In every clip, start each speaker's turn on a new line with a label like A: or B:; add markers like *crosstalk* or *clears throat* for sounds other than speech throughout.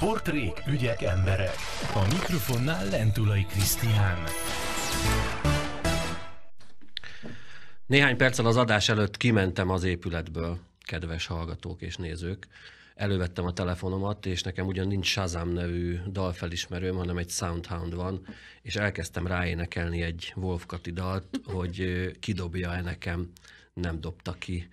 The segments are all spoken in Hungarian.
A: Portrék, ügyek, emberek. A mikrofonnál Lentulai Krisztián.
B: Néhány perccel az adás előtt kimentem az épületből, kedves hallgatók és nézők. Elővettem a telefonomat, és nekem ugyan nincs Shazam nevű dalfelismerőm, hanem egy Soundhound van, és elkezdtem ráénekelni egy Wolfkati dalt, hogy kidobja-e nekem. Nem dobta ki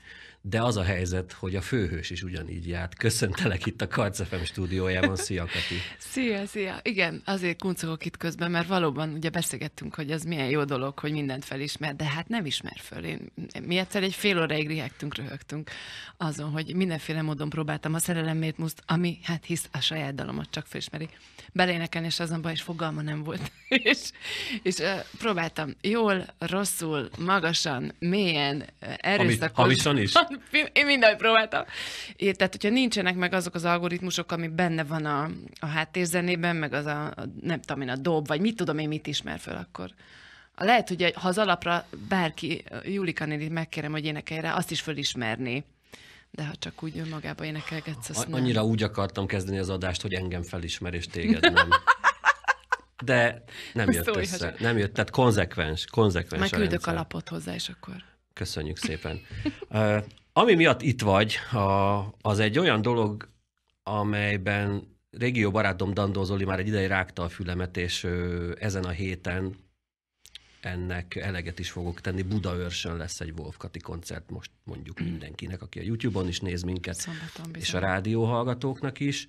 B: de az a helyzet, hogy a főhős is ugyanígy járt. Köszöntelek itt a Karcefem stúdiójában. Szia, Kati!
A: Szia, szia! Igen, azért kuncogok itt közben, mert valóban ugye beszélgettünk, hogy az milyen jó dolog, hogy mindent felismer, de hát nem ismer föl. Én, mi egyszer egy fél óráig rihegtünk, röhögtünk azon, hogy mindenféle módon próbáltam a szerelemmért muszt, ami hát hisz a saját dalomat csak felismeri. Belénekelni, és azonban is fogalma nem volt. *laughs* és és próbáltam jól, rosszul, magasan, mélyen, erőszakosan. Hamisan is? *laughs* Én mindent próbáltam. É, tehát, hogyha nincsenek meg azok az algoritmusok, ami benne van a, a háttérzenében, meg az a, a nem tudom én, a dob, vagy mit tudom én, mit ismer föl akkor. Lehet, hogy ha az alapra bárki, Julika nénit megkérem, hogy énekelj rá, azt is fölismerné de ha csak úgy önmagába énekelgetsz, azt nem. Annyira
B: úgy akartam kezdeni az adást, hogy engem felismer, és téged nem. De nem jött Szólj, össze. Nem jött, tehát konzekvens, konzekvens Megküldök
A: a, a lapot hozzá, és akkor...
B: Köszönjük szépen. *laughs* Ami miatt itt vagy, az egy olyan dolog, amelyben régió barátom Dandó Zoli már egy ideje rágta a fülemet, és ezen a héten ennek eleget is fogok tenni. őrsön lesz egy Wolfkati koncert most mondjuk mindenkinek, aki a YouTube-on is néz minket, és a rádió hallgatóknak is.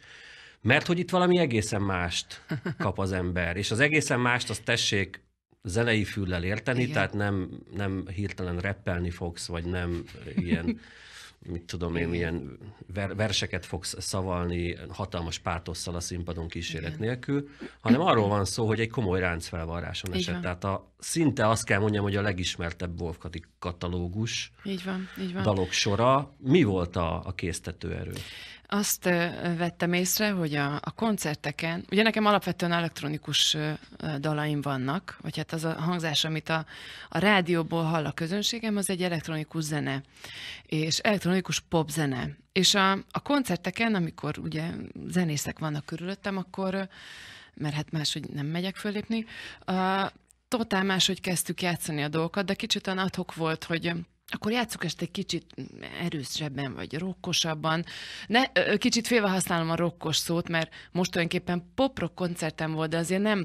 B: Mert hogy itt valami egészen mást kap az ember, és az egészen mást azt tessék zenei füllel érteni, Igen. tehát nem, nem hirtelen reppelni fogsz, vagy nem ilyen *laughs* mit tudom én, ilyen ver- verseket fogsz szavalni hatalmas pártosszal a színpadon kíséret Igen. nélkül, hanem arról van szó, hogy egy komoly ráncfelvarráson esett. Tehát a, szinte azt kell mondjam, hogy a legismertebb Wolfkati katalógus
A: így van, így van. dalok
B: sora. Mi volt a, a késztető erő?
A: Azt vettem észre, hogy a, a koncerteken, ugye nekem alapvetően elektronikus dalaim vannak, vagy hát az a hangzás, amit a, a rádióból hall a közönségem, az egy elektronikus zene, és elektronikus popzene. És a, a koncerteken, amikor ugye zenészek vannak körülöttem, akkor, mert hát máshogy nem megyek fölépni, a, totál máshogy kezdtük játszani a dolgokat, de kicsit olyan adhok volt, hogy akkor játsszuk ezt egy kicsit erősebben, vagy rokkosabban. Ne, kicsit félve használom a rokkos szót, mert most tulajdonképpen rock koncertem volt, de azért nem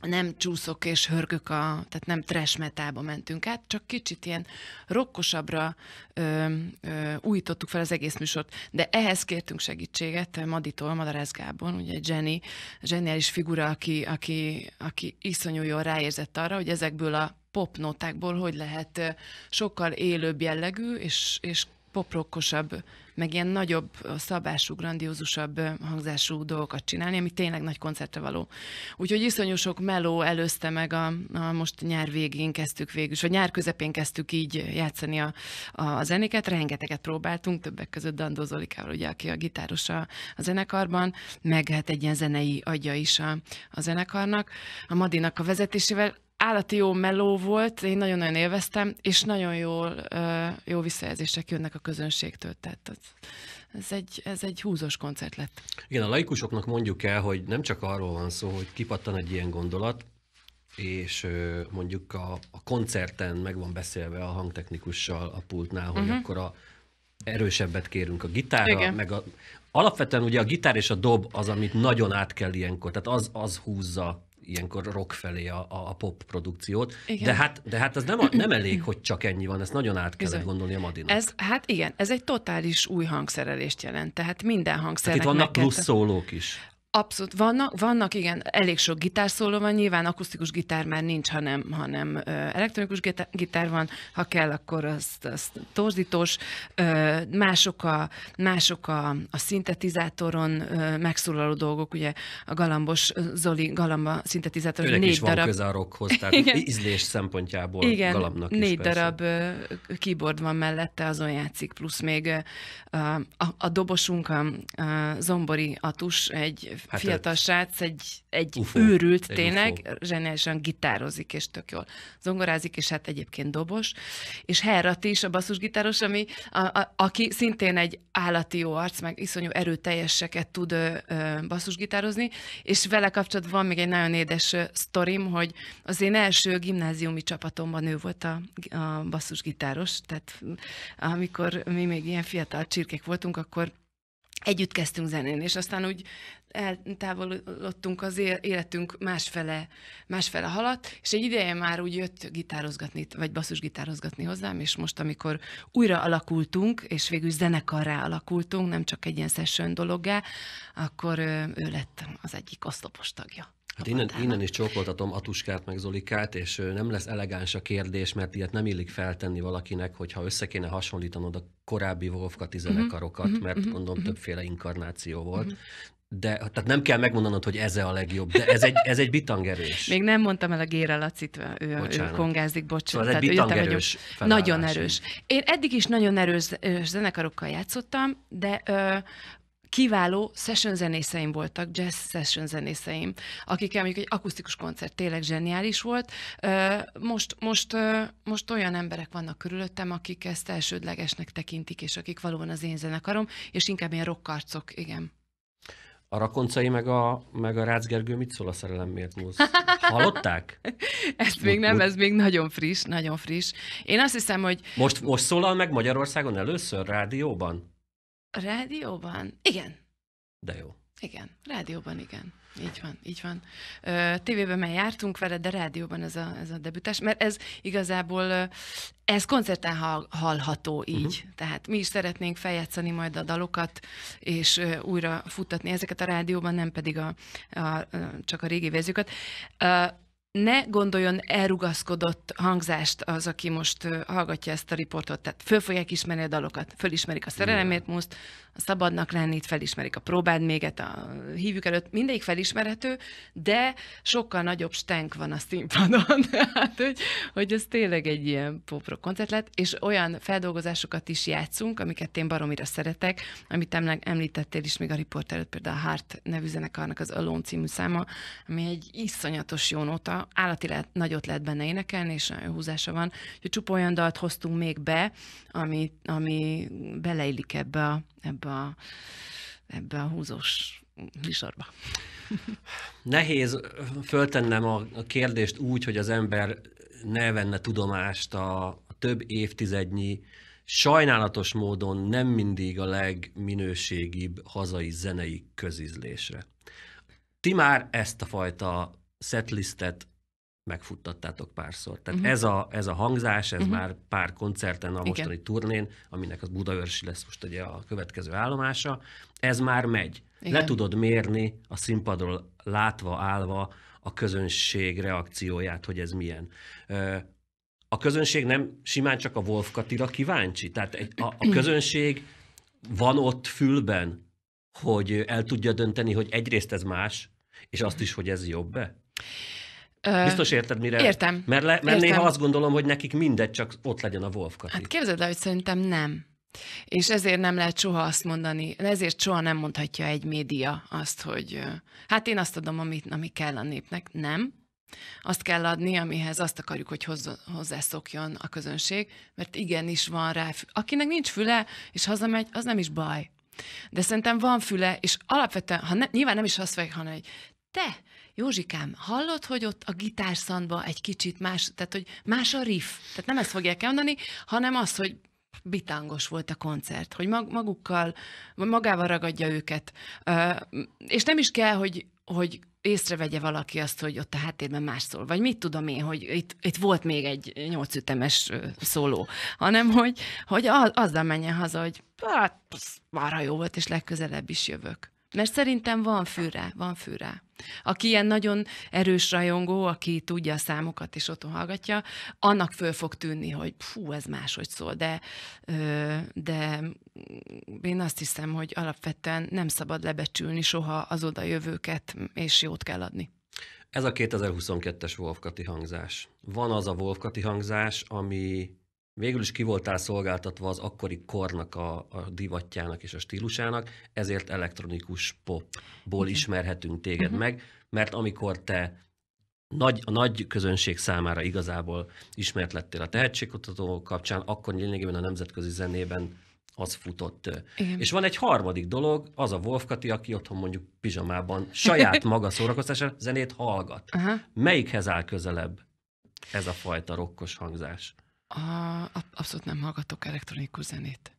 A: nem csúszok és hörgök, a, tehát nem trash metába mentünk át, csak kicsit ilyen rokkosabbra ö, ö, újítottuk fel az egész műsort. De ehhez kértünk segítséget Maditól, Madarász Gábor, ugye Jenny, zseniális figura, aki, aki, aki iszonyú jól ráérzett arra, hogy ezekből a popnotákból hogy lehet sokkal élőbb jellegű és, és poprokkosabb, meg ilyen nagyobb szabású, grandiózusabb hangzású dolgokat csinálni, ami tényleg nagy koncertre való. Úgyhogy iszonyú sok meló előzte meg a, a most nyár végén kezdtük végül, vagy nyár közepén kezdtük így játszani a, a, a zenéket, rengeteget próbáltunk, többek között Dandó Zolikával, ugye, aki a gitáros a, a zenekarban, meg hát egy ilyen zenei adja is a, a zenekarnak, a Madinak a vezetésével állati jó meló volt, én nagyon-nagyon élveztem, és nagyon jól, jó visszajelzések jönnek a közönségtől, tehát az, ez egy, ez egy húzós koncert lett.
B: Igen, a laikusoknak mondjuk el, hogy nem csak arról van szó, hogy kipattan egy ilyen gondolat, és mondjuk a, a koncerten meg van beszélve a hangtechnikussal a pultnál, hogy uh-huh. akkor a erősebbet kérünk a gitárra, Igen. meg a, alapvetően ugye a gitár és a dob az, amit nagyon át kell ilyenkor, tehát az, az húzza ilyenkor rock felé a, a pop produkciót. Igen. De hát, de hát az nem, a, nem elég, hogy csak ennyi van, ezt nagyon át kellett Bizony. gondolni a Madinak. Ez,
A: hát igen, ez egy totális új hangszerelést jelent, tehát minden hangszerelés. Tehát itt vannak plusz
B: szólók is.
A: Abszolút, vannak, vannak igen, elég sok gitárszóló van, nyilván akusztikus gitár már nincs, hanem, hanem elektronikus gitár van, ha kell, akkor azt, az torzítós, mások, a, mások a, a szintetizátoron megszólaló dolgok, ugye a galambos Zoli galamba szintetizátor, Őnek négy is darab. van köze a rockhoz, tehát *laughs* igen. ízlés
B: szempontjából igen, galambnak négy persze. darab
A: keyboard van mellette, azon játszik, plusz még a, a, a dobosunk, a, a zombori atus, egy hát, hát fiatal ő... srác, egy, egy ufó, őrült egy tényleg, ufó. zseniálisan gitározik, és tök jól zongorázik, és hát egyébként dobos. És Herrati is, a basszusgitáros, ami, a, a, aki szintén egy állati jó arc, meg iszonyú erőteljeseket tud ö, ö, basszusgitározni, és vele kapcsolatban van még egy nagyon édes sztorim, hogy az én első gimnáziumi csapatomban ő volt a, a basszusgitáros, tehát amikor mi még ilyen fiatal csirkék voltunk, akkor együtt kezdtünk zenén, és aztán úgy eltávolodtunk az életünk másfele, másfele haladt, és egy ideje már úgy jött gitározgatni, vagy basszusgitározgatni hozzám, és most, amikor újra alakultunk, és végül zenekarra alakultunk, nem csak egy ilyen session dologgá, akkor ő lett az egyik oszlopos tagja.
B: Hát innen, innen is csókoltatom Atuskát meg Zolikát, és nem lesz elegáns a kérdés, mert ilyet nem illik feltenni valakinek, hogyha össze kéne hasonlítanod a korábbi Wolfka tizenekarokat, mhm, mm-hmm. mert mhm, gondolom mm-hmm. többféle inkarnáció volt, mm-hmm. De tehát nem kell megmondanod, hogy ez a legjobb, de ez egy, ez egy bitangerős.
A: Még nem mondtam el a Géra Lacit, ő, ő kongázik, bocsánat. Szóval ez egy bitangerős Nagyon erős. Én eddig is nagyon erős zenekarokkal játszottam, de ö, kiváló session zenészeim voltak, jazz session zenészeim, akikkel mondjuk egy akusztikus koncert tényleg zseniális volt. Most, most, most olyan emberek vannak körülöttem, akik ezt elsődlegesnek tekintik, és akik valóban az én zenekarom, és inkább ilyen rockarcok, igen.
B: A Rakoncai meg a, meg a Rácz Gergő mit szól a szerelemmért múlsz? Hallották?
A: *laughs* Ez még nem, ez még nagyon friss, nagyon friss. Én azt hiszem, hogy...
B: Most, most szólal meg Magyarországon először rádióban?
A: A rádióban? Igen. De jó. Igen, rádióban igen. Így van, így van. tévében már jártunk vele, de rádióban ez a, ez a debütás, mert ez igazából, ez koncerten hall, hallható így. Uh-huh. Tehát mi is szeretnénk feljátszani majd a dalokat, és újra futtatni ezeket a rádióban, nem pedig a, a, a csak a régi vezőket ne gondoljon elrugaszkodott hangzást az, aki most hallgatja ezt a riportot. Tehát föl fogják ismerni a dalokat, fölismerik a szerelemért most, szabadnak szabadnak itt felismerik a próbád méget, a hívjuk előtt, mindegyik felismerhető, de sokkal nagyobb stenk van a színpadon. *laughs* hát, hogy, hogy ez tényleg egy ilyen poprok koncert lett, és olyan feldolgozásokat is játszunk, amiket én baromira szeretek, amit említettél is még a riport előtt, például a Hart nevű zenekarnak az Alone című száma, ami egy iszonyatos jó nota, állati lehet, nagyot lehet benne énekelni, és nagyon húzása van, hogy csupa olyan dalt hoztunk még be, ami, ami beleillik ebbe a, ebbe a, ebbe a húzós műsorba.
B: Nehéz föltennem a, a kérdést úgy, hogy az ember ne venne tudomást a több évtizednyi, sajnálatos módon nem mindig a legminőségibb hazai zenei közizlésre. Ti már ezt a fajta setlistet megfuttattátok párszor. Tehát uh-huh. ez, a, ez a hangzás, ez uh-huh. már pár koncerten a mostani Igen. turnén, aminek az Budaörsi lesz most ugye a következő állomása, ez már megy. Igen. Le tudod mérni a színpadról látva, állva a közönség reakcióját, hogy ez milyen. A közönség nem simán csak a Wolf Katira kíváncsi? Tehát egy, a, a közönség van ott fülben, hogy el tudja dönteni, hogy egyrészt ez más, és azt is, hogy ez jobb-e? Biztos érted, mire? Értem. Mert, le, mert értem. néha azt gondolom, hogy nekik mindegy, csak ott legyen a Wolf Kati. Hát
A: képzeld el, hogy szerintem nem. És ezért nem lehet soha azt mondani, ezért soha nem mondhatja egy média azt, hogy hát én azt adom, amit, ami kell a népnek. Nem. Azt kell adni, amihez azt akarjuk, hogy hozzászokjon a közönség, mert igenis van rá. Akinek nincs füle, és hazamegy, az nem is baj. De szerintem van füle, és alapvetően, ha ne, nyilván nem is azt vagy, hanem egy te, Józsikám, hallod, hogy ott a gitárszandba egy kicsit más, tehát hogy más a riff. Tehát nem ezt fogják elmondani, hanem az, hogy bitangos volt a koncert, hogy magukkal, magával ragadja őket. És nem is kell, hogy, hogy észrevegye valaki azt, hogy ott a háttérben más szól, vagy mit tudom én, hogy itt, itt volt még egy nyolcütemes szóló, hanem hogy, hogy azzal menjen haza, hogy hát, marha jó volt, és legközelebb is jövök. Mert szerintem van fűre, van fűre. Aki ilyen nagyon erős rajongó, aki tudja a számokat és otthon hallgatja, annak föl fog tűnni, hogy fú, ez máshogy szól, de, de én azt hiszem, hogy alapvetően nem szabad lebecsülni soha az oda jövőket, és jót kell adni.
B: Ez a 2022-es Wolfkati hangzás. Van az a Wolfkati hangzás, ami végül is ki voltál szolgáltatva az akkori kornak a, a divatjának és a stílusának, ezért elektronikus popból Igen. ismerhetünk téged uh-huh. meg, mert amikor te nagy, a nagy közönség számára igazából ismert lettél a tehetségkutató kapcsán, akkor lényegében a nemzetközi zenében az futott. Igen. És van egy harmadik dolog, az a Wolfkati, aki otthon mondjuk pizsamában saját maga *laughs* szórakoztására zenét hallgat. Aha. Melyikhez áll közelebb ez a fajta rokkos hangzás?
A: A, abszolút nem hallgatok elektronikus zenét.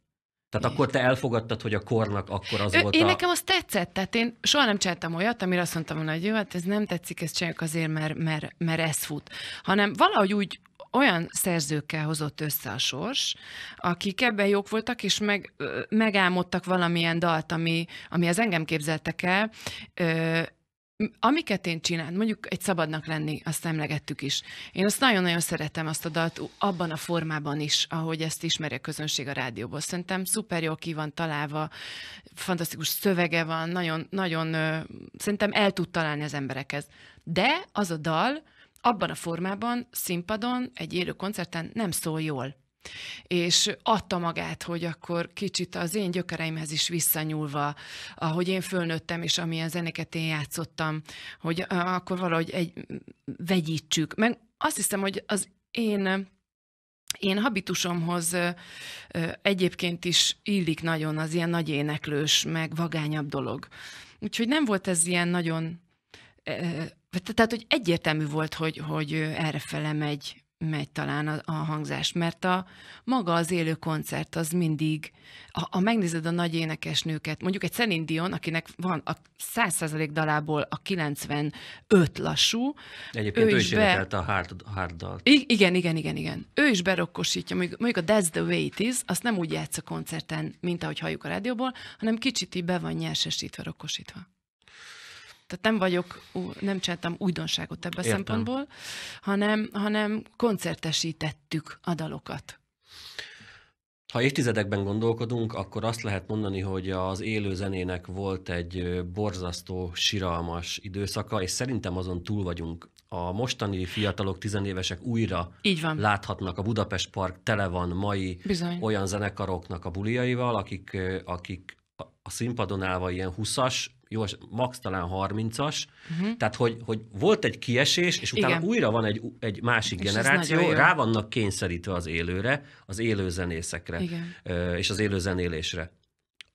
B: Tehát én. akkor te elfogadtad, hogy a kornak akkor az Ö, volt én a... nekem
A: az tetszett, tehát én soha nem csináltam olyat, amire azt mondtam volna, hogy jó, hát ez nem tetszik, ez csináljuk azért, mert, mert, mert ez fut. Hanem valahogy úgy olyan szerzőkkel hozott össze a sors, akik ebben jók voltak, és meg, megálmodtak valamilyen dalt, ami, az engem képzeltek el, ö, amiket én csinálom, mondjuk egy szabadnak lenni, azt emlegettük is. Én azt nagyon-nagyon szeretem azt a dalt, abban a formában is, ahogy ezt ismeri a közönség a rádióból. Szerintem szuper jó ki van találva, fantasztikus szövege van, nagyon, nagyon szerintem el tud találni az emberekhez. De az a dal abban a formában, színpadon, egy élő koncerten nem szól jól és adta magát, hogy akkor kicsit az én gyökereimhez is visszanyúlva, ahogy én fölnőttem, és amilyen zeneket én játszottam, hogy akkor valahogy egy, vegyítsük. Meg azt hiszem, hogy az én én habitusomhoz egyébként is illik nagyon az ilyen nagy éneklős, meg vagányabb dolog. Úgyhogy nem volt ez ilyen nagyon tehát, hogy egyértelmű volt, hogy, hogy errefele megy megy talán a, a hangzás, mert a maga az élő koncert az mindig, ha, ha megnézed a nagy énekesnőket, mondjuk egy Celine Dion, akinek van a 100% dalából a 95 lassú. Egyébként ő, ő is is be...
B: a hard, hard dalt.
A: I- igen, igen, igen, igen. Ő is berokkosítja, mondjuk, mondjuk a That's the way it is, azt nem úgy játsz a koncerten, mint ahogy halljuk a rádióból, hanem kicsit így be van nyersesítve, rokkosítva. Tehát nem vagyok, nem csináltam újdonságot ebben a szempontból, hanem, hanem koncertesítettük a dalokat.
B: Ha évtizedekben gondolkodunk, akkor azt lehet mondani, hogy az élő zenének volt egy borzasztó, siralmas időszaka, és szerintem azon túl vagyunk. A mostani fiatalok, tizenévesek újra Így van. láthatnak, a Budapest Park tele van mai Bizony. olyan zenekaroknak a buliaival, akik, akik a színpadon állva ilyen 20-as jó, max talán 30-as, uh-huh. Mhm. tehát hogy, hogy volt egy kiesés, és utána Igen. újra van egy, egy másik és generáció, rá vannak kényszerítve az élőre, az zenészekre, Igen. és az élő zenélésre.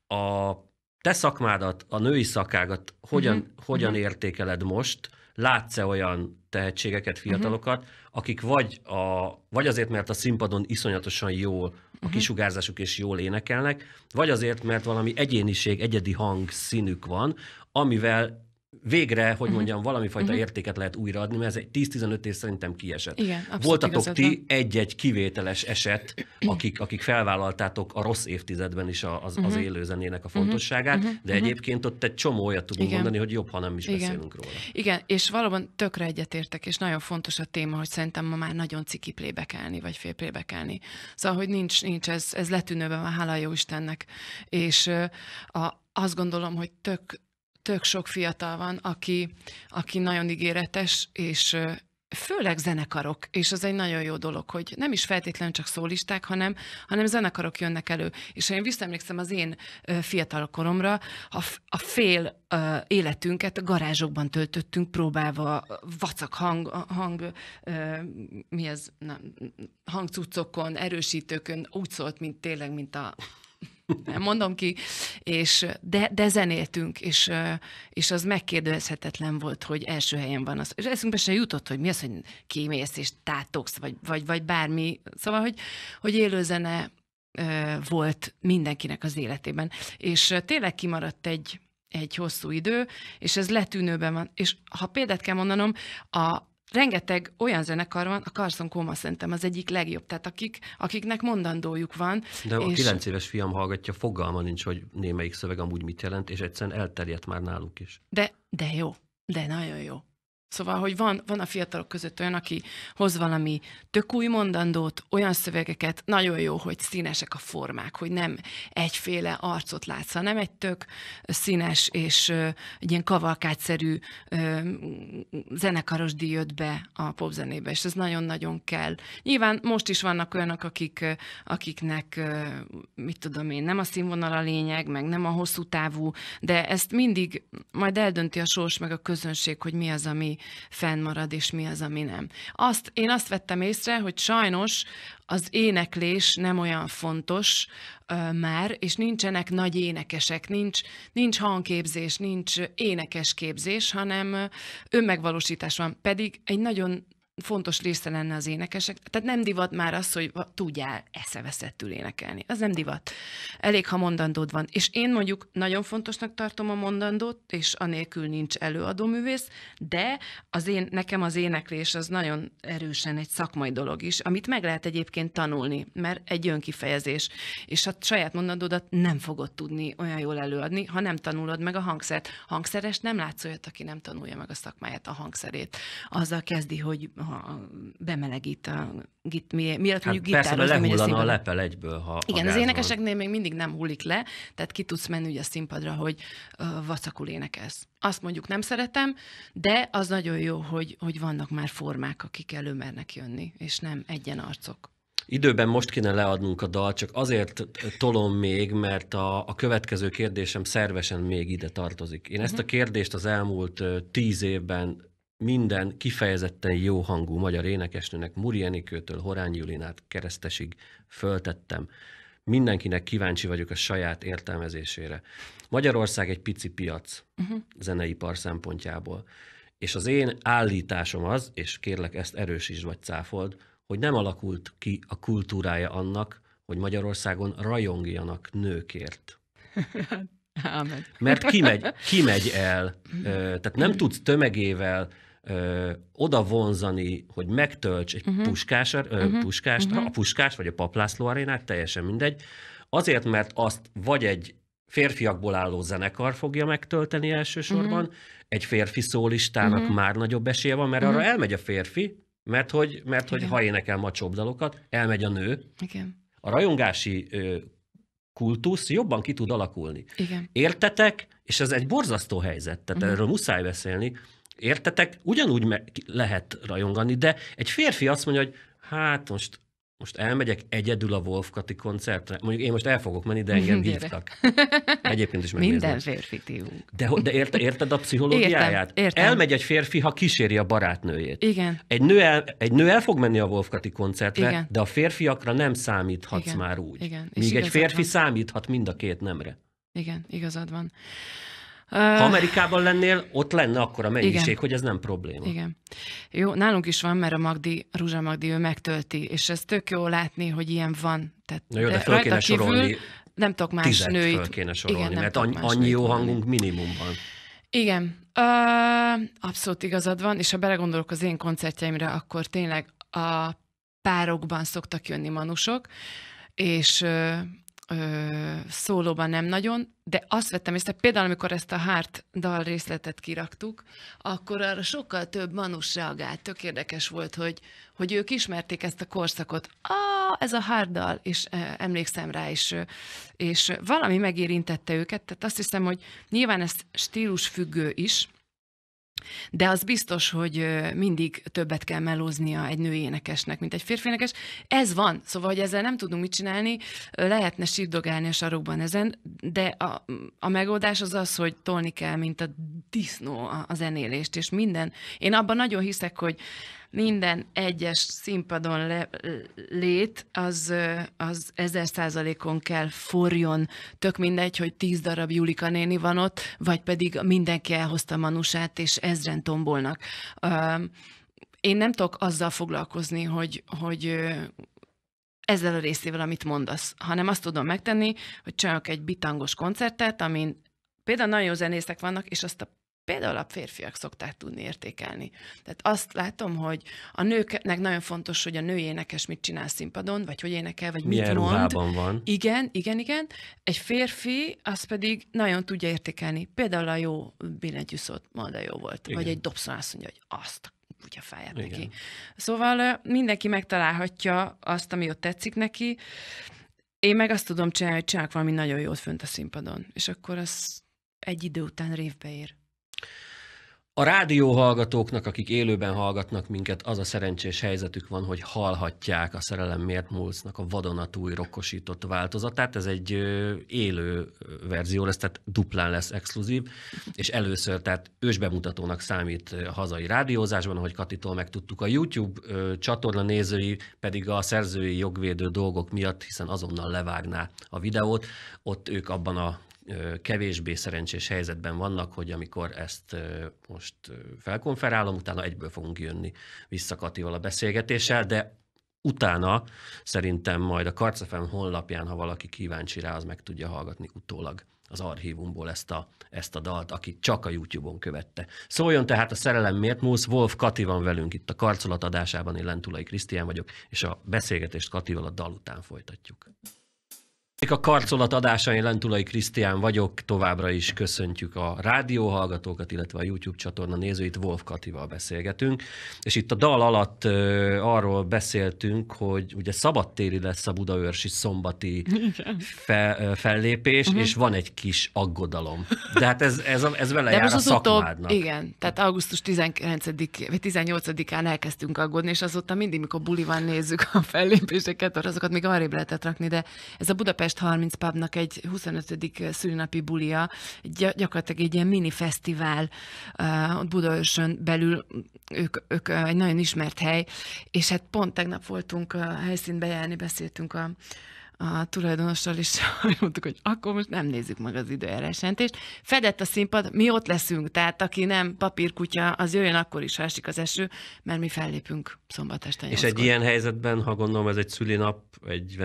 B: A te szakmádat, a női szakágat hogyan, uh-huh. hogyan uh-huh. értékeled most? Látsz-e olyan tehetségeket, mhm. fiatalokat, uh-huh. akik vagy, a, vagy azért, mert a színpadon iszonyatosan jól a mhm. kisugárzásuk és jól énekelnek, vagy azért, mert valami egyéniség, egyedi hang színük van, amivel végre, hogy mhm. mondjam, valami fajta uh-huh. értéket lehet újraadni, mert ez egy 10-15 év szerintem kiesett. Igen, Voltatok ti egy-egy kivételes eset, akik, akik felvállaltátok a rossz évtizedben is az, az uh-huh. élő zenének a fontosságát, uh-huh. de egyébként ott egy csomó olyat tudunk Igen. mondani, hogy jobb, ha nem is Igen. beszélünk róla.
A: Igen, és valóban tökre egyetértek, és nagyon fontos a téma, hogy szerintem ma már nagyon ciki plébekelni, vagy plébekelni. Szóval, hogy nincs, nincs ez, ez letűnőben van, hála jó Istennek. És a, azt gondolom, hogy tök tök sok fiatal van, aki, aki nagyon ígéretes, és főleg zenekarok, és az egy nagyon jó dolog, hogy nem is feltétlenül csak szólisták, hanem, hanem zenekarok jönnek elő. És én visszaemlékszem az én fiatal koromra, a, a fél a életünket a garázsokban töltöttünk, próbálva vacak hang, hang mi ez, nem, hangcuccokon, erősítőkön, úgy szólt, mint tényleg, mint a nem mondom ki, és de, de zenéltünk, és, és az megkérdőjelezhetetlen volt, hogy első helyen van az. És eszünkbe se jutott, hogy mi az, hogy kímész és tátogsz, vagy, vagy, vagy bármi. Szóval, hogy, hogy élőzene volt mindenkinek az életében. És tényleg kimaradt egy, egy hosszú idő, és ez letűnőben van. És ha példát kell mondanom, a, rengeteg olyan zenekar van, a Carson Koma szerintem az egyik legjobb, tehát akik, akiknek mondandójuk van. De és... a kilenc
B: éves fiam hallgatja, fogalma nincs, hogy némelyik szöveg amúgy mit jelent, és egyszerűen elterjedt már náluk is.
A: De, de jó, de nagyon jó. Szóval, hogy van, van a fiatalok között olyan, aki hoz valami tök új mondandót, olyan szövegeket, nagyon jó, hogy színesek a formák, hogy nem egyféle arcot látsz, hanem egy tök színes és uh, egy ilyen kavalkátszerű uh, zenekaros díj jött be a popzenébe, és ez nagyon-nagyon kell. Nyilván most is vannak olyanok, akik, akiknek, uh, mit tudom én, nem a színvonal a lényeg, meg nem a hosszú távú, de ezt mindig majd eldönti a sors meg a közönség, hogy mi az, ami fennmarad, és mi az, ami nem. Azt, én azt vettem észre, hogy sajnos az éneklés nem olyan fontos ö, már, és nincsenek nagy énekesek, nincs, nincs hangképzés, nincs énekes képzés, hanem önmegvalósítás van. Pedig egy nagyon fontos része lenne az énekesek. Tehát nem divat már az, hogy tudjál eszeveszettül énekelni. Az nem divat. Elég, ha mondandód van. És én mondjuk nagyon fontosnak tartom a mondandót, és anélkül nincs művész, de az én, nekem az éneklés az nagyon erősen egy szakmai dolog is, amit meg lehet egyébként tanulni, mert egy önkifejezés. És a saját mondandódat nem fogod tudni olyan jól előadni, ha nem tanulod meg a hangszert. Hangszeres nem látsz olyat, aki nem tanulja meg a szakmáját, a hangszerét. Azzal kezdi, hogy ha bemelegít a git, mi, hát mondjuk persze, gitározni. Persze, lehullana a lepel egyből, ha Igen, az énekeseknél még mindig nem hullik le, tehát ki tudsz menni ugye a színpadra, hogy uh, vacakul énekelsz. Azt mondjuk nem szeretem, de az nagyon jó, hogy, hogy vannak már formák, akik előmernek jönni, és nem egyen arcok.
B: Időben most kéne leadnunk a dal, csak azért tolom még, mert a, a következő kérdésem szervesen még ide tartozik. Én uh-huh. ezt a mhm. kérdést az elmúlt tíz évben minden kifejezetten jó hangú magyar énekesnőnek, Muri Enikőtől Horán Julinát keresztesig föltettem. Mindenkinek kíváncsi vagyok a saját értelmezésére. Magyarország egy pici piac uh-huh. zeneipar szempontjából. És az én állításom az, és kérlek ezt erősítsd vagy cáfold, hogy nem alakult ki a kultúrája annak, hogy Magyarországon rajongjanak nőkért.
A: Amen. *laughs* Mert kimegy, kimegy el, tehát nem tudsz
B: tömegével ö, oda vonzani, hogy megtölts egy uh-huh. puskás, ö, uh-huh. puskást, uh-huh. a puskás vagy a paplászló arénát, teljesen mindegy, azért, mert azt vagy egy férfiakból álló zenekar fogja megtölteni elsősorban, uh-huh. egy férfi szólistának uh-huh. már nagyobb esélye van, mert uh-huh. arra elmegy a férfi, mert hogy, mert hogy ha énekel ma csobdalokat, elmegy a nő. Igen. A rajongási ö, kultusz jobban ki tud alakulni. Igen. Értetek, és ez egy borzasztó helyzet, tehát uh-huh. erről muszáj beszélni, Értetek? Ugyanúgy me- lehet rajongani, de egy férfi azt mondja, hogy hát most most elmegyek egyedül a Wolfkati koncertre. Mondjuk én most el fogok menni, de engem hívtak. Egyébként is megnézem. Minden férfi tiunk. De, de érte, érted a pszichológiáját? Értem, értem. Elmegy egy férfi, ha kíséri a barátnőjét. Igen. Egy nő el, egy nő el fog menni a Wolfkati koncertre, Igen. de a férfiakra nem számíthatsz Igen. már úgy. Igen. Míg egy férfi van. számíthat mind a két nemre.
A: Igen, igazad van. Ha
B: Amerikában lennél, ott lenne akkor a mennyiség, Igen. hogy ez nem probléma.
A: Igen. Jó, nálunk is van, mert a Magdi, a Ruzsa Magdi, ő megtölti, és ez tök jó látni, hogy ilyen van. Tehát, Na jó, de, de föl kéne sorolni. Nem tudok más nőit. föl kéne sorolni, Igen, mert annyi, annyi
B: jó hangunk minimum van.
A: Igen, uh, abszolút igazad van, és ha belegondolok az én koncertjeimre, akkor tényleg a párokban szoktak jönni manusok, és uh, ö, szólóban nem nagyon, de azt vettem észre, például amikor ezt a Hárt dal részletet kiraktuk, akkor arra sokkal több manus reagált, tök érdekes volt, hogy, hogy ők ismerték ezt a korszakot. Ah, ez a Hárt dal, és ö, emlékszem rá is, és valami megérintette őket, tehát azt hiszem, hogy nyilván ez stílusfüggő is, de az biztos, hogy mindig többet kell melóznia egy női énekesnek, mint egy férfi énekes. Ez van, szóval, hogy ezzel nem tudunk mit csinálni, lehetne sírdogálni a sarokban ezen, de a, a megoldás az az, hogy tolni kell, mint a disznó a, a zenélést, és minden. Én abban nagyon hiszek, hogy minden egyes színpadon le, lét, az, az ezer százalékon kell forjon, tök mindegy, hogy tíz darab Julika néni van ott, vagy pedig mindenki elhozta Manusát, és ezren tombolnak. Én nem tudok azzal foglalkozni, hogy, hogy ezzel a részével, amit mondasz, hanem azt tudom megtenni, hogy csinálok egy bitangos koncertet, amin például nagyon jó zenészek vannak, és azt a például a férfiak szokták tudni értékelni. Tehát azt látom, hogy a nőknek nagyon fontos, hogy a nő énekes mit csinál színpadon, vagy hogy énekel, vagy Milyen mit mond. van. Igen, igen, igen. Egy férfi az pedig nagyon tudja értékelni. Például a jó billentyűszót a jó volt, igen. vagy egy dobszon azt mondja, hogy azt a fáját neki. Szóval mindenki megtalálhatja azt, ami ott tetszik neki. Én meg azt tudom csinálni, hogy csinálok valami nagyon jót fönt a színpadon, és akkor az egy idő után révbe ér.
B: A rádióhallgatóknak, akik élőben hallgatnak minket, az a szerencsés helyzetük van, hogy hallhatják a Szerelem Miért Múlcnak a vadonatúj rokkosított változatát. Ez egy élő verzió lesz, tehát duplán lesz exkluzív, és először tehát ősbemutatónak számít a hazai rádiózásban, ahogy Katitól megtudtuk. A YouTube csatorna nézői pedig a szerzői jogvédő dolgok miatt, hiszen azonnal levágná a videót, ott ők abban a kevésbé szerencsés helyzetben vannak, hogy amikor ezt most felkonferálom, utána egyből fogunk jönni vissza Katival a beszélgetéssel, de utána szerintem majd a Karcefem honlapján, ha valaki kíváncsi rá, az meg tudja hallgatni utólag az archívumból ezt a, ezt a dalt, aki csak a YouTube-on követte. Szóljon tehát a szerelem miért múlsz, Wolf Kati van velünk itt a karcolat adásában, én Lentulai Krisztián vagyok, és a beszélgetést Katival a dal után folytatjuk. A karcolat adásain Lentulai Krisztián vagyok, továbbra is köszöntjük a rádióhallgatókat, illetve a YouTube csatorna nézőit, Wolf Katival beszélgetünk. És itt a dal alatt ö, arról beszéltünk, hogy ugye szabadtéri lesz a budaörsi szombati fe, fellépés, uh-huh. és van egy kis aggodalom. De hát ez, ez, ez vele De jár a szakmádnak. Utóbb,
A: igen, tehát augusztus vagy 18-án elkezdtünk aggódni, és azóta mindig, mikor buli van nézzük a fellépéseket, azokat még arrébb lehetett rakni, de ez a Budapest Budapest 30 Pubnak egy 25. szülinapi bulia, egy, gyakorlatilag egy ilyen mini fesztivál ott Budaörsön belül, ők, ők egy nagyon ismert hely, és hát pont tegnap voltunk a helyszínt bejárni, beszéltünk a, a tulajdonossal is *laughs* mondtuk, hogy akkor most nem nézzük meg az időjárás jelentést. Fedett a színpad, mi ott leszünk, tehát aki nem papírkutya, az jöjjön akkor is, ha esik az eső, mert mi fellépünk szombat este. És egy ilyen
B: helyzetben, ha gondolom ez egy szülinap, egy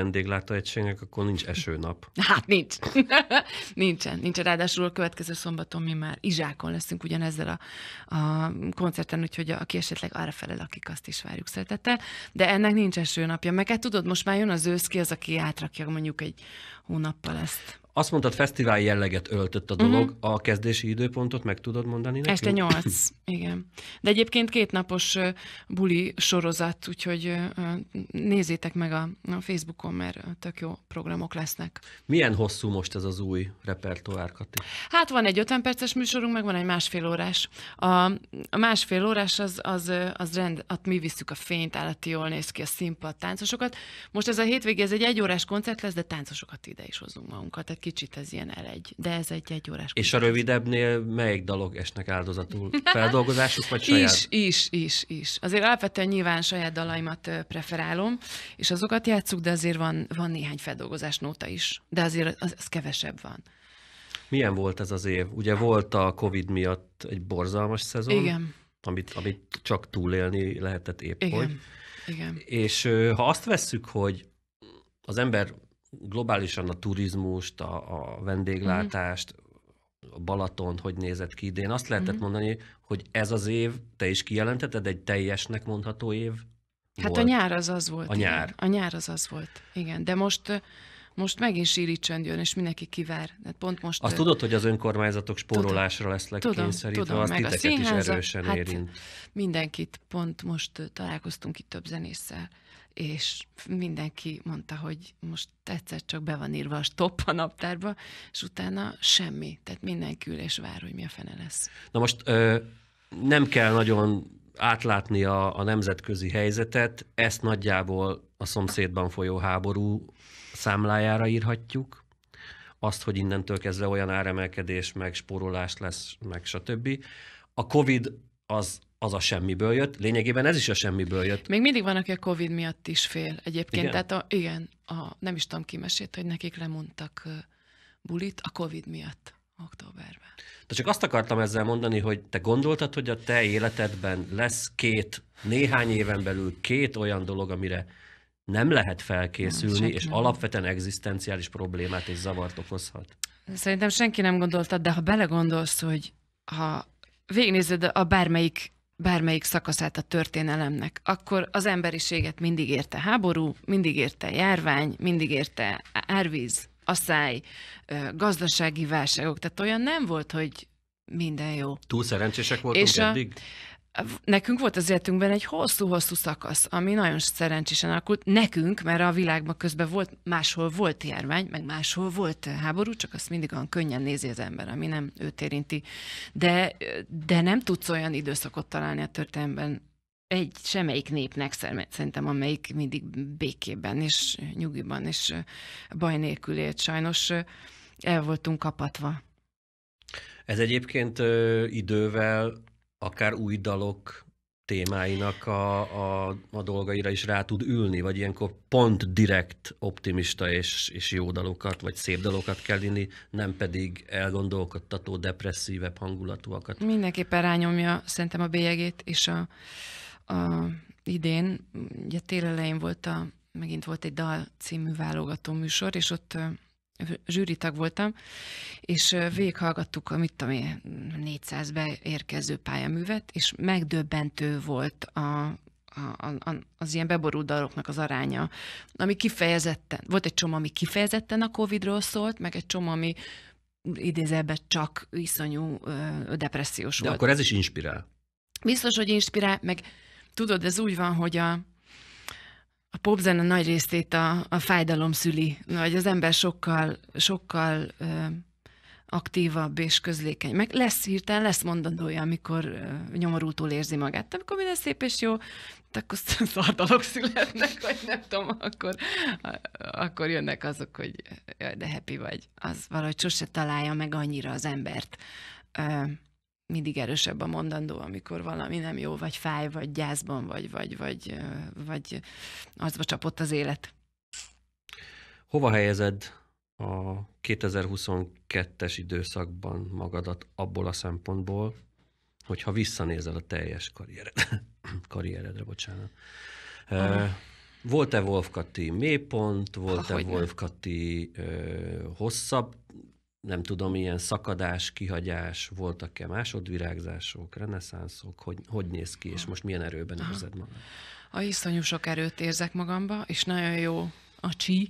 B: egységnek, akkor nincs esőnap.
A: Hát nincs. *laughs* nincsen, nincsen. Ráadásul a következő szombaton mi már Izsákon leszünk ugyanezzel a, a koncerten, úgyhogy aki esetleg arra felel, akik azt is várjuk szeretettel, de ennek nincs esőnapja. Meg hát tudod, most már jön az őszki, az, aki át átrakja mondjuk egy hónappal ezt.
B: Azt mondtad, fesztivál jelleget öltött a dolog, uh-huh. a kezdési időpontot meg tudod mondani nekünk? Este nyolc,
A: igen. De egyébként kétnapos buli sorozat, úgyhogy nézzétek meg a Facebookon, mert tök jó programok lesznek.
B: Milyen hosszú most ez az új repertoár, Kati?
A: Hát van egy 50 perces műsorunk, meg van egy másfél órás. A, a másfél órás az, az, az rend, ott mi visszük a fényt, állati jól néz ki a színpad, táncosokat. Most ez a hétvégé, ez egy egyórás koncert lesz, de táncosokat ide is hozunk magunkat. Tehát kicsit ez ilyen elegy, de ez egy egy órás.
B: És a rövidebbnél melyik dalok esnek áldozatul? Feldolgozásuk vagy saját? Is,
A: is, is, is. Azért alapvetően nyilván saját dalaimat preferálom, és azokat játszuk, de azért van, van néhány feldolgozás nóta is, de azért az, az kevesebb van.
B: Milyen volt ez az év? Ugye volt a Covid miatt egy borzalmas szezon. Igen. Amit, amit csak túlélni lehetett épp Igen. hogy. Igen. És ha azt vesszük, hogy az ember globálisan a turizmust, a, a vendéglátást, mm-hmm a Balaton hogy nézett ki idén. Azt lehetett mm-hmm. mondani, hogy ez az év, te is kijelenteted, egy teljesnek mondható év? Hát volt. a nyár
A: az az volt. A igen. nyár. A nyár az az volt, igen. De most most megint síri csönd jön, és mindenki kivár. Hát pont most, azt ő... tudod,
B: hogy az önkormányzatok spórolásra tudom, lesznek tudom, kényszerítve, tudom, az titeket a színháza, is erősen hát érint.
A: Mindenkit, pont most találkoztunk itt több zenésszel, és mindenki mondta, hogy most egyszer csak be van írva a stop a naptárba, és utána semmi. Tehát mindenki ül és vár, hogy mi a fene lesz.
B: Na most ö, nem kell nagyon átlátni a, a nemzetközi helyzetet, ezt nagyjából a szomszédban folyó háború számlájára írhatjuk, azt, hogy innentől kezdve olyan áremelkedés, meg spórolás lesz, meg stb. A COVID az az a semmiből jött. Lényegében ez is a semmiből jött.
A: Még mindig van, aki a Covid miatt is fél egyébként. Igen? Tehát a, igen, a, nem is tudom kimesét, hogy nekik lemondtak bulit a Covid miatt októberben.
B: De csak azt akartam ezzel mondani, hogy te gondoltad, hogy a te életedben lesz két, néhány éven belül két olyan dolog, amire nem lehet felkészülni, nem, és nem. alapvetően egzisztenciális problémát és zavart okozhat.
A: Szerintem senki nem gondoltad, de ha belegondolsz, hogy ha végignézed a bármelyik bármelyik szakaszát a történelemnek, akkor az emberiséget mindig érte háború, mindig érte járvány, mindig érte árvíz, asszály, gazdasági válságok. Tehát olyan nem volt, hogy minden jó.
B: Túl szerencsések voltunk és a, eddig?
A: Nekünk volt az életünkben egy hosszú-hosszú szakasz, ami nagyon szerencsésen alakult. Nekünk, mert a világban közben volt, máshol volt járvány, meg máshol volt háború, csak azt mindig olyan könnyen nézi az ember, ami nem őt érinti. De, de nem tudsz olyan időszakot találni a történelemben, egy semmelyik népnek szerintem, amelyik mindig békében és nyugiban és baj nélkül élt. Sajnos el voltunk kapatva.
B: Ez egyébként ö, idővel akár új dalok témáinak a, a, a dolgaira is rá tud ülni, vagy ilyenkor pont direkt optimista és, és jó dalokat, vagy szép dalokat kell inni, nem pedig elgondolkodtató, depresszívebb hangulatúakat.
A: Mindenképpen rányomja szerintem a bélyegét, és a, a idén, ugye tél elején volt a, megint volt egy dal című válogató műsor, és ott zsűritag voltam, és végighallgattuk a, mit tudom én, 400 beérkező pályaművet, és megdöbbentő volt a, a, a, az ilyen beborult daloknak az aránya, ami kifejezetten, volt egy csomó, ami kifejezetten a Covidról szólt, meg egy csomó, ami idézelben csak iszonyú ö, depressziós De volt. De akkor ez is inspirál. Biztos, hogy inspirál, meg tudod, ez úgy van, hogy a, a popzene nagy részét a, a fájdalom szüli, vagy az ember sokkal, sokkal ö, aktívabb és közlékeny. Meg lesz hirtelen, lesz mondandója, amikor ö, nyomorultul érzi magát. Tehát, amikor minden szép és jó, akkor szardalok *laughs* születnek, vagy nem tudom, akkor, akkor jönnek azok, hogy jaj, de happy vagy. Az valahogy sose találja meg annyira az embert. Ö, mindig erősebb a mondandó, amikor valami nem jó, vagy fáj, vagy gyászban, vagy, vagy, vagy, vagy azba csapott az élet.
B: Hova helyezed a 2022-es időszakban magadat abból a szempontból, hogyha visszanézel a teljes karriered, *clears throat* karrieredre, bocsánat. Uh, volt-e Wolfkati mélypont, volt-e Wolfkati hosszabb nem tudom, ilyen szakadás, kihagyás, voltak-e másodvirágzások, reneszánszok, hogy, hogy néz ki, és most milyen erőben Aha. érzed magad?
A: A iszonyú sok erőt érzek magamba, és nagyon jó a csí,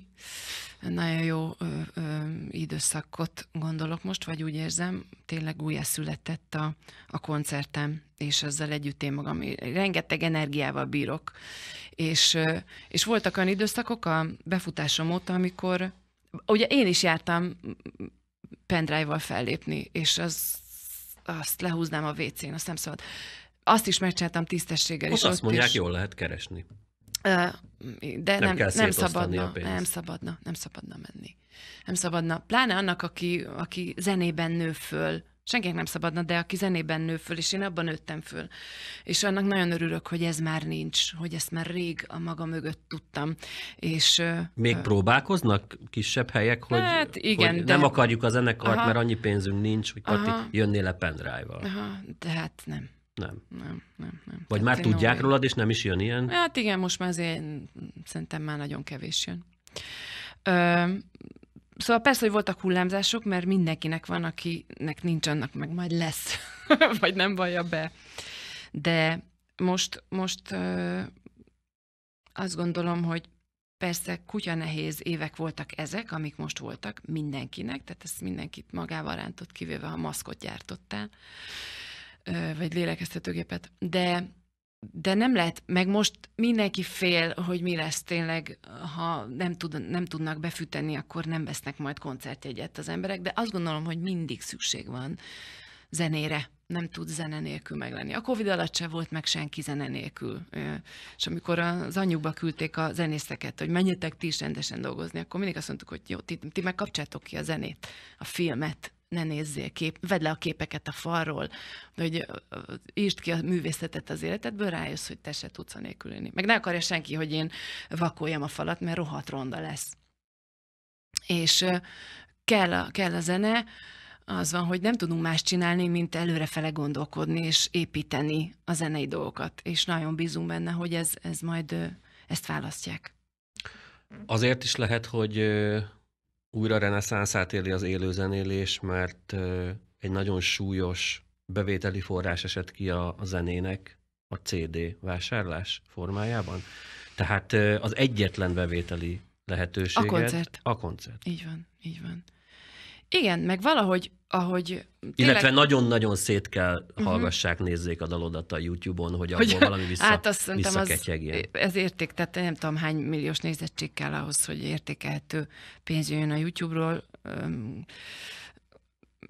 A: nagyon jó ö, ö, időszakot gondolok most, vagy úgy érzem, tényleg újra született a, a koncertem, és ezzel együtt én magam rengeteg energiával bírok. És, ö, és voltak olyan időszakok a befutásom óta, amikor ugye én is jártam pendrive-val fellépni, és az, azt lehúznám a WC-n, azt nem szabad. Azt is megcsináltam tisztességgel. Ott és azt ott mondják, is. jól
B: lehet keresni.
A: De nem, nem, nem szabadna, nem szabadna, nem szabadna menni. Nem szabadna. Pláne annak, aki, aki zenében nő föl, Senkinek nem szabadna, de aki zenében nő föl, és én abban nőttem föl. És annak nagyon örülök, hogy ez már nincs, hogy ezt már rég a maga mögött tudtam. És, Még ö...
B: próbálkoznak kisebb helyek, hogy, hát igen, hogy de... nem akarjuk a zenekart, Aha. mert annyi pénzünk nincs, hogy Kati Aha. jönnél le pendrive-val.
A: de hát nem.
B: Nem. Nem, nem, nem. Vagy Tehát már tudják olyan... rólad, és nem is jön ilyen?
A: Hát igen, most már azért szerintem már nagyon kevés jön. Ö, Szóval persze, hogy voltak hullámzások, mert mindenkinek van, akinek nincs, annak meg majd lesz, *laughs* vagy nem vallja be. De most, most ö, azt gondolom, hogy persze kutya nehéz évek voltak ezek, amik most voltak mindenkinek, tehát ezt mindenkit magával rántott, kivéve ha maszkot gyártottál, ö, vagy lélekeztetőgépet. De de nem lehet, meg most mindenki fél, hogy mi lesz tényleg, ha nem, tud, nem tudnak befűteni, akkor nem vesznek majd koncertjegyet az emberek, de azt gondolom, hogy mindig szükség van zenére. Nem tud zene nélkül meglenni. A Covid alatt se volt meg senki zene nélkül. És amikor az anyjukba küldték a zenészeket, hogy menjetek ti is rendesen dolgozni, akkor mindig azt mondtuk, hogy jó, ti, ti meg kapcsátok ki a zenét, a filmet, ne nézzél kép, vedd le a képeket a falról, hogy írd ki a művészetet az életedből, rájössz, hogy te se tudsz anélkül élni. Meg ne akarja senki, hogy én vakoljam a falat, mert rohadt ronda lesz. És kell a, kell a zene, az van, hogy nem tudunk más csinálni, mint előrefele gondolkodni és építeni a zenei dolgokat. És nagyon bízunk benne, hogy ez, ez majd ezt választják.
B: Azért is lehet, hogy újra reneszánszát éli az élőzenélés, mert egy nagyon súlyos bevételi forrás esett ki a, zenének a CD vásárlás formájában. Tehát az egyetlen bevételi lehetőséget. A koncert. A koncert.
A: Így van, így van. Igen, meg valahogy, ahogy... Tényleg... Illetve
B: nagyon-nagyon szét kell mhm. hallgassák, uh-huh. nézzék a dalodat a YouTube-on, hogy, hogy abból valami vissza, hát azt vissza Az,
A: ez érték, tehát nem tudom hány milliós nézettség kell ahhoz, hogy értékelhető pénz jön a YouTube-ról,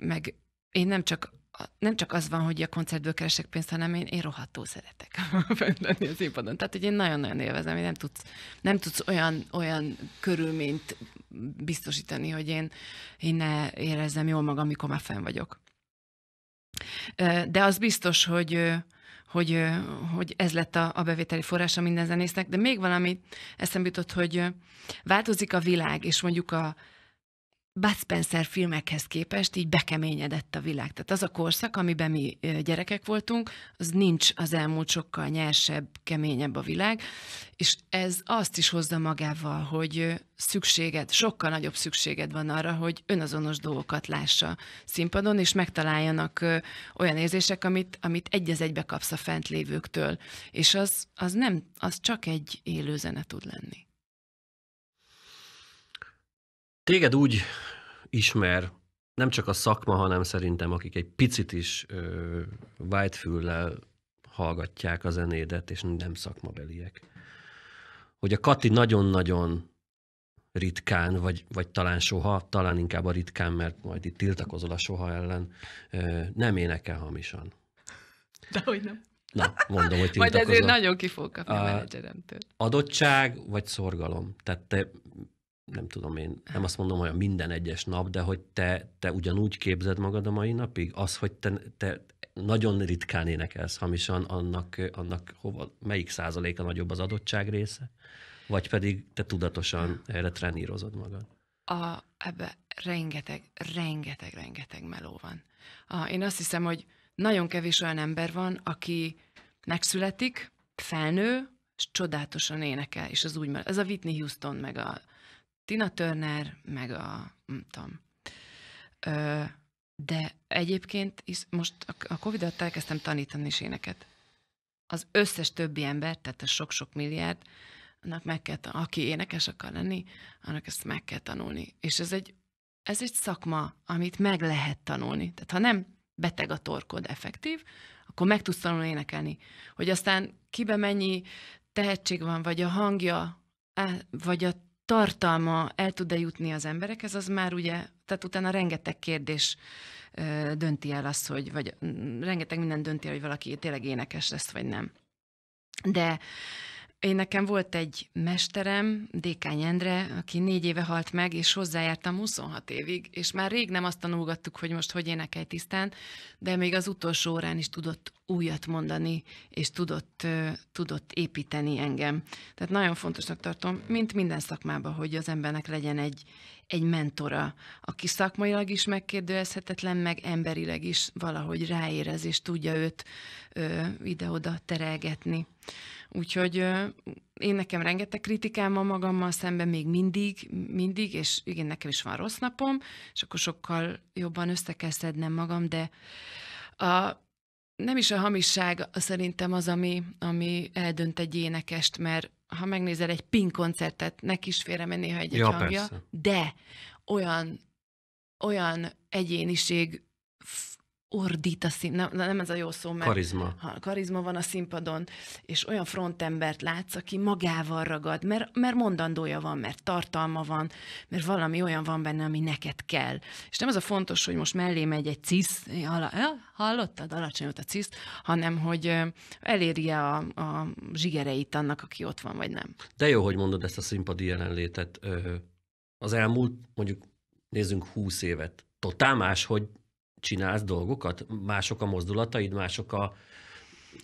A: meg én nem csak nem csak az van, hogy a koncertből keresek pénzt, hanem én, én rohadtul szeretek *laughs* lenni az színpadon. Tehát, hogy én nagyon-nagyon élvezem, én nem tudsz, nem tudsz olyan, olyan körülményt biztosítani, hogy én, én ne érezzem jól magam, amikor már fenn vagyok. De az biztos, hogy, hogy, hogy ez lett a, a bevételi forrása minden zenésznek, de még valami eszembe jutott, hogy változik a világ, és mondjuk a, Bud Spencer filmekhez képest így bekeményedett a világ. Tehát az a korszak, amiben mi gyerekek voltunk, az nincs az elmúlt sokkal nyersebb, keményebb a világ, és ez azt is hozza magával, hogy szükséged, sokkal nagyobb szükséged van arra, hogy önazonos dolgokat lássa színpadon, és megtaláljanak olyan érzések, amit, amit egy az egybe kapsz a fent lévőktől. És az, az nem, az csak egy élő zene tud lenni.
B: Téged úgy ismer nem csak a szakma, hanem szerintem akik egy picit is ö, whitefüllel hallgatják a zenédet, és nem szakmabeliek. Hogy a Kati nagyon-nagyon ritkán, vagy, vagy talán soha, talán inkább a ritkán, mert majd itt tiltakozol a soha ellen, nem énekel hamisan. hogy nem. Na, mondom, hogy Majd ezért nagyon ki fog a, a Adottság vagy szorgalom? Tehát te nem tudom én, nem azt mondom, hogy a minden egyes nap, de hogy te, te ugyanúgy képzed magad a mai napig? Az, hogy te, te nagyon ritkán énekelsz hamisan, annak, annak hova, melyik százaléka nagyobb az adottság része? Vagy pedig te tudatosan erre trenírozod magad?
A: A, ebbe rengeteg, rengeteg, rengeteg meló van. A, én azt hiszem, hogy nagyon kevés olyan ember van, aki megszületik, felnő, és csodálatosan énekel, és az úgy, ez a Whitney Houston, meg a Tina Turner, meg a, nem tudom. Ö, de egyébként is most a Covid alatt elkezdtem tanítani is éneket. Az összes többi ember, tehát a sok-sok milliárd, annak meg kell, aki énekes akar lenni, annak ezt meg kell tanulni. És ez egy, ez egy szakma, amit meg lehet tanulni. Tehát ha nem beteg a torkod effektív, akkor meg tudsz tanulni énekelni. Hogy aztán kibe mennyi tehetség van, vagy a hangja, vagy a tartalma el tud-e jutni az emberekhez, az már ugye, tehát utána rengeteg kérdés dönti el azt, hogy, vagy mm, rengeteg minden dönti el, hogy valaki tényleg énekes lesz, vagy nem. De én nekem volt egy mesterem, Dékány Endre, aki négy éve halt meg, és hozzájártam 26 évig, és már rég nem azt tanulgattuk, hogy most hogy énekelj tisztán, de még az utolsó órán is tudott újat mondani, és tudott, tudott építeni engem. Tehát nagyon fontosnak tartom, mint minden szakmában, hogy az embernek legyen egy, egy mentora, aki szakmailag is megkérdőjelezhetetlen, meg emberileg is valahogy ráérez, és tudja őt ö, ide-oda terelgetni. Úgyhogy ö, én nekem rengeteg kritikám van magammal szemben még mindig, mindig, és igen, nekem is van rossz napom, és akkor sokkal jobban össze kell szednem magam, de a, nem is a hamisság szerintem az, ami, ami eldönt egy énekest, mert ha megnézel egy pink koncertet, neki is menni, ha egy, -egy hangja, persze. de olyan, olyan egyéniség ordít a szín, nem, nem ez a jó szó, mert karizma. Ha karizma van a színpadon, és olyan frontembert látsz, aki magával ragad, mert, mert mondandója van, mert tartalma van, mert valami olyan van benne, ami neked kell. És nem az a fontos, hogy most mellé megy egy cisz, hallottad alacsonyot a cisz? hanem hogy elérje a, a zsigereit annak, aki ott van, vagy nem.
B: De jó, hogy mondod ezt a színpadi jelenlétet. Az elmúlt, mondjuk nézzünk húsz évet, totál más, hogy csinálsz dolgokat? Mások a mozdulataid, mások a...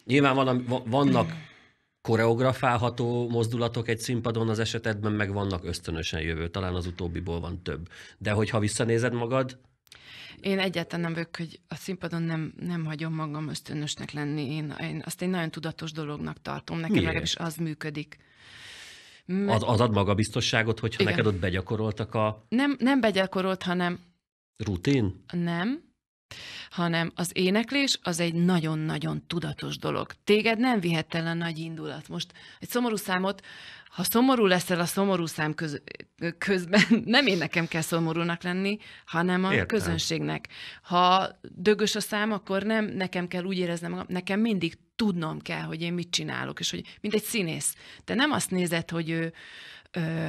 B: Nyilván van, vannak koreografálható mozdulatok egy színpadon az esetedben, meg vannak ösztönösen jövő. Talán az utóbbiból van több. De hogyha visszanézed magad,
A: én egyáltalán nem vagyok, hogy a színpadon nem, nem hagyom magam ösztönösnek lenni. Én, én azt egy nagyon tudatos dolognak tartom. Nekem Miért? legalábbis az működik. Mert... Ad, maga
B: magabiztosságot, hogyha Igen. neked ott begyakoroltak a...
A: Nem, nem begyakorolt, hanem...
B: Rutin?
A: Nem, hanem az éneklés az egy nagyon-nagyon tudatos dolog. Téged nem vihet el a nagy indulat. Most egy szomorú számot, ha szomorú leszel a szomorú szám köz, közben, *laughs* nem én nekem kell szomorúnak lenni, hanem a Értem. közönségnek. Ha dögös a szám, akkor nem nekem kell úgy éreznem magam, nekem mindig tudnom kell, hogy én mit csinálok, és hogy mint egy színész. Te nem azt nézed, hogy ő, ö,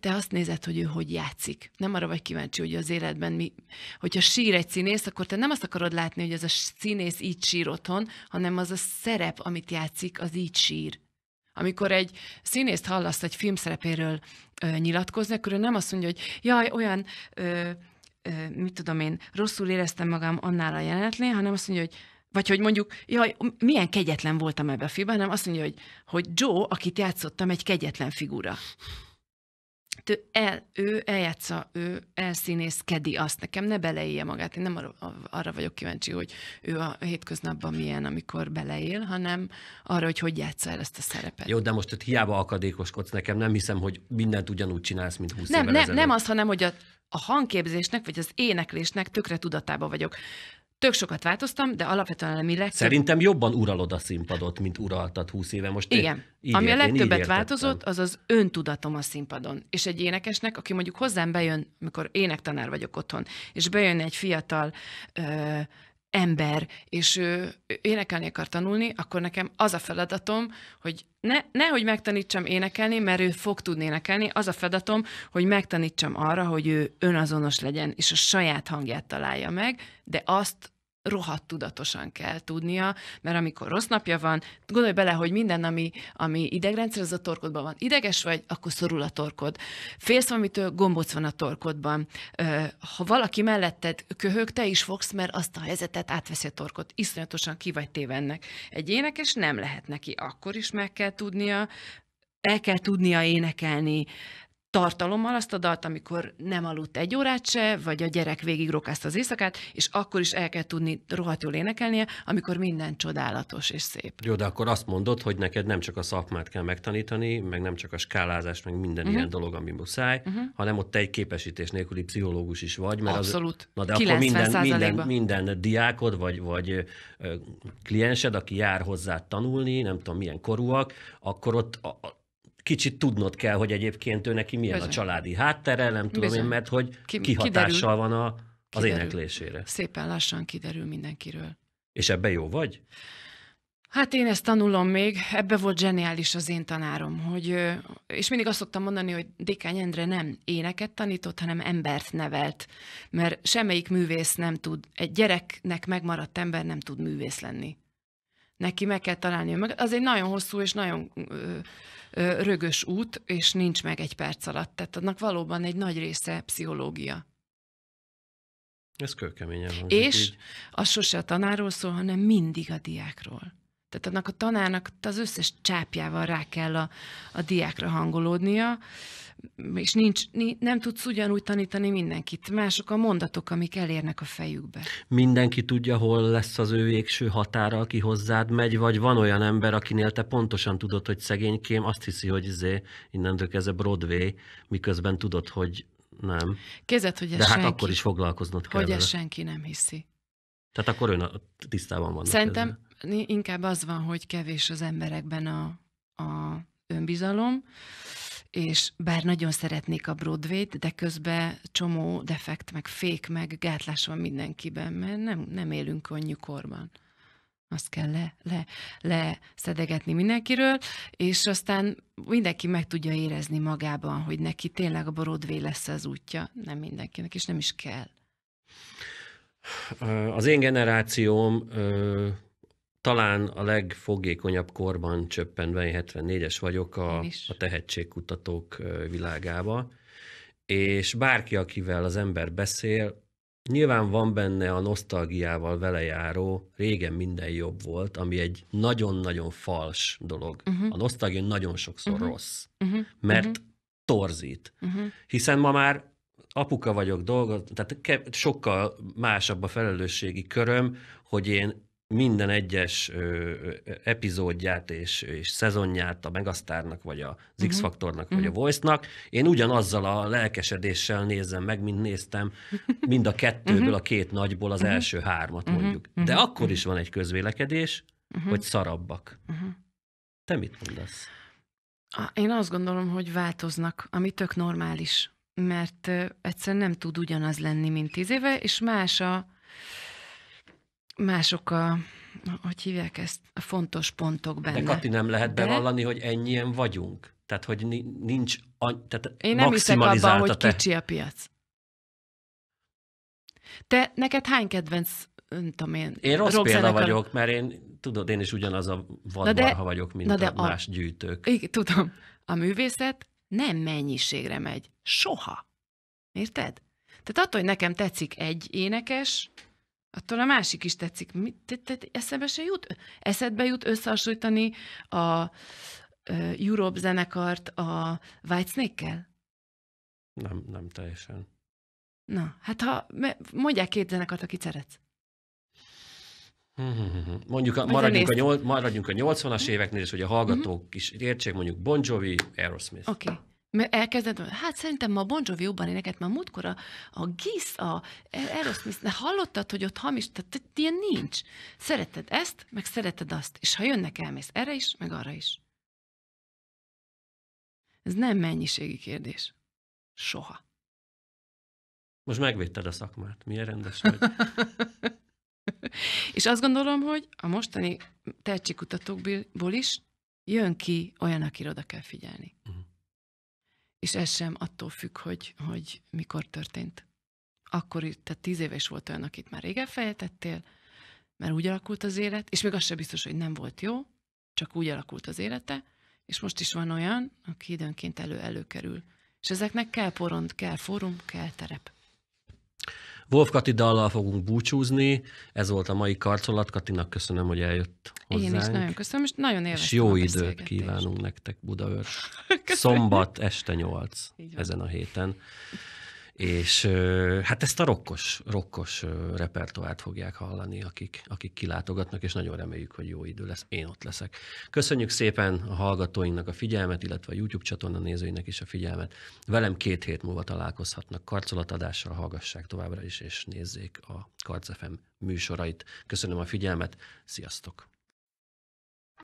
A: te azt nézed, hogy ő hogy játszik. Nem arra vagy kíváncsi, hogy az életben mi, hogyha sír egy színész, akkor te nem azt akarod látni, hogy ez a színész így sír otthon, hanem az a szerep, amit játszik, az így sír. Amikor egy színészt hallasz egy filmszerepéről ö, nyilatkozni, akkor ő nem azt mondja, hogy jaj, olyan, ö, ö, mit tudom én, rosszul éreztem magam annál a jelenetnél, hanem azt mondja, hogy vagy hogy mondjuk, jaj, milyen kegyetlen voltam ebbe a filmben, hanem azt mondja, hogy, hogy Joe, akit játszottam, egy kegyetlen figura ő, el, ő eljátsza, ő elszínészkedi azt nekem, ne beleélje magát. Én nem arra, arra vagyok kíváncsi, hogy ő a hétköznapban milyen, amikor beleél, hanem arra, hogy hogy játsza el ezt a szerepet.
B: Jó, de most itt hiába akadékoskodsz nekem, nem hiszem, hogy mindent ugyanúgy csinálsz, mint 20 nem, évvel nem, ezelőtt. nem az,
A: hanem hogy a, a hangképzésnek, vagy az éneklésnek tökre tudatában vagyok. Tök sokat változtam, de alapvetően nem illek. Szerintem
B: jobban uralod a színpadot, mint uraltad húsz éve most. Igen. Így Ami ért, a legtöbbet változott,
A: az az öntudatom a színpadon. És egy énekesnek, aki mondjuk hozzám bejön, mikor énektanár vagyok otthon, és bejön egy fiatal ö, ember, és ő, énekelni akar tanulni, akkor nekem az a feladatom, hogy ne, nehogy megtanítsam énekelni, mert ő fog tudni énekelni, az a feladatom, hogy megtanítsam arra, hogy ő önazonos legyen, és a saját hangját találja meg, de azt rohadt tudatosan kell tudnia, mert amikor rossz napja van, gondolj bele, hogy minden, ami, ami idegrendszer, az a torkodban van. Ideges vagy, akkor szorul a torkod. Félsz vamitől, gombóc van a torkodban. Ha valaki melletted köhög, te is fogsz, mert azt a helyzetet átveszi a torkod. Iszonyatosan ki vagy tévennek. Egy énekes nem lehet neki. Akkor is meg kell tudnia, el kell tudnia énekelni, tartalommal azt a dalt, amikor nem aludt egy órát se, vagy a gyerek végig rokázta az éjszakát, és akkor is el kell tudni rohadt jól énekelnie, amikor minden csodálatos és szép.
B: Jó, de akkor azt mondod, hogy neked nem csak a szakmát kell megtanítani, meg nem csak a skálázás, meg minden uh-huh. ilyen dolog, ami muszáj, uh-huh. hanem ott te egy képesítés nélküli pszichológus is vagy. Mert Abszolút. Az, na de akkor minden, minden, minden diákod, vagy, vagy kliensed, aki jár hozzá tanulni, nem tudom milyen korúak, akkor ott a, a, kicsit tudnod kell, hogy egyébként ő neki milyen Bizony. a családi háttere, nem tudom Bizony. én, mert hogy Ki, kihatással kiderül. van a, az
A: kiderül. éneklésére. Szépen lassan kiderül mindenkiről.
B: És ebbe jó vagy?
A: Hát én ezt tanulom még, ebbe volt zseniális az én tanárom, hogy, és mindig azt szoktam mondani, hogy Dékány Endre nem éneket tanított, hanem embert nevelt, mert semmelyik művész nem tud, egy gyereknek megmaradt ember nem tud művész lenni. Neki meg kell találni, az egy nagyon hosszú és nagyon rögös út, és nincs meg egy perc alatt. Tehát annak valóban egy nagy része pszichológia.
B: Ez kőkeményen van. És így.
A: az sose a tanárról szól, hanem mindig a diákról. Tehát annak a tanárnak az összes csápjával rá kell a, a diákra hangolódnia, és nincs, nem tudsz ugyanúgy tanítani mindenkit. Mások a mondatok, amik elérnek a fejükbe.
B: Mindenki tudja, hol lesz az ő végső határa, aki hozzád megy, vagy van olyan ember, akinél te pontosan tudod, hogy szegénykém, azt hiszi, hogy izé, innentől kezdve Broadway, miközben tudod, hogy nem.
A: Kézed, hogy De hát senki, akkor is
B: foglalkoznod kell. Hogy ezt
A: senki nem hiszi.
B: Tehát akkor ön a tisztában van. Szerintem
A: ezzel. inkább az van, hogy kevés az emberekben a, a önbizalom, és bár nagyon szeretnék a Broadway-t, de közben csomó defekt, meg fék, meg gátlás van mindenkiben, mert nem, nem élünk könnyű korban. Azt kell le, le, le szedegetni mindenkiről, és aztán mindenki meg tudja érezni magában, hogy neki tényleg a Broadway lesz az útja. Nem mindenkinek, és nem is kell.
B: Az én generációm talán a legfogékonyabb korban csöppen 74-es vagyok a, a tehetségkutatók világába, és bárki, akivel az ember beszél, nyilván van benne a nosztalgiával vele járó, régen minden jobb volt, ami egy nagyon-nagyon fals dolog. Uh-huh. A nosztalgia nagyon sokszor uh-huh. rossz, uh-huh. mert uh-huh. torzít. Uh-huh. Hiszen ma már apuka vagyok, dolgozom, tehát ke- sokkal másabb a felelősségi köröm, hogy én minden egyes ö, epizódját és, és szezonját a Megasztárnak, vagy az uh-huh. X-Faktornak, uh-huh. vagy a mhm. Voice-nak, én ugyanazzal a lelkesedéssel nézem meg, mint néztem mind a kettőből, uh-huh. a két nagyból az uh-huh. első hármat mondjuk. Uh-huh. De akkor is van egy közvélekedés, uh-huh. hogy szarabbak. Uh-huh. Te mit mondasz?
A: Én azt gondolom, hogy változnak, ami tök normális mert egyszerűen nem tud ugyanaz lenni, mint tíz éve, és más a, mások a, hogy hívják ezt, a fontos pontok benne. De Kati, nem lehet De... bevallani,
B: hogy ennyien vagyunk? Tehát, hogy nincs, tehát Én nem hiszek abban, hogy te... kicsi
A: a piac. Te, neked hány kedvenc, nem tudom én, Én rossz példa vagyok,
B: mert én, tudod, én is ugyanaz a vadbarha de, vagyok, mint de a a más gyűjtők.
A: Igen, tudom. A művészet nem mennyiségre megy. Soha. Érted? Tehát attól, hogy nekem tetszik egy énekes, attól a másik is tetszik. Mit, eszembe se jut? Eszedbe jut összehasonlítani a, a Europe zenekart a Whitesnake-kel?
B: Nem, nem teljesen.
A: Na, hát ha mondják két zenekart, akit szeretsz.
B: Mm-hmm. Mondjuk a, maradjunk, a nyol, maradjunk a 80-as éveknél, és hogy a hallgatók uh-huh. is értsék, mondjuk Bon Jovi, Aerosmith.
A: Oké. Okay. Mert elkezded, hát szerintem ma Bon Jovi jobban éneket, már múltkor a, a Gisz, a Aerosmith, ne hallottad, hogy ott hamis, tehát ilyen nincs. Szereted ezt, meg szereted azt, és ha jönnek, elmész erre is, meg arra is. Ez nem mennyiségi kérdés. Soha.
B: Most megvédted a szakmát. Milyen rendes vagy. *laughs*
A: *laughs* És azt gondolom, hogy a mostani tehetségkutatókból is jön ki olyan, akire oda kell figyelni. Uh-huh. És ez sem attól függ, hogy, hogy mikor történt. Akkor, tehát tíz éves volt olyan, akit már régen fejtettél, mert úgy alakult az élet, és még az sem biztos, hogy nem volt jó, csak úgy alakult az élete, és most is van olyan, aki időnként elő-előkerül. És ezeknek kell porond, kell fórum, kell terep.
B: Wolf Kati dallal fogunk búcsúzni. Ez volt a mai karcolat. Katinak köszönöm, hogy eljött hozzánk. Én is nagyon köszönöm, és nagyon élveztem És jó időt kívánunk nektek Budaörs. *laughs* Szombat este 8 ezen a héten és hát ezt a rokkos, rokkos repertoárt fogják hallani, akik, akik kilátogatnak, és nagyon reméljük, hogy jó idő lesz. Én ott leszek. Köszönjük szépen a hallgatóinknak a figyelmet, illetve a YouTube csatorna nézőinek is a figyelmet. Velem két hét múlva találkozhatnak karcolatadással, hallgassák továbbra is, és
A: nézzék a Karcefem műsorait. Köszönöm a figyelmet, sziasztok!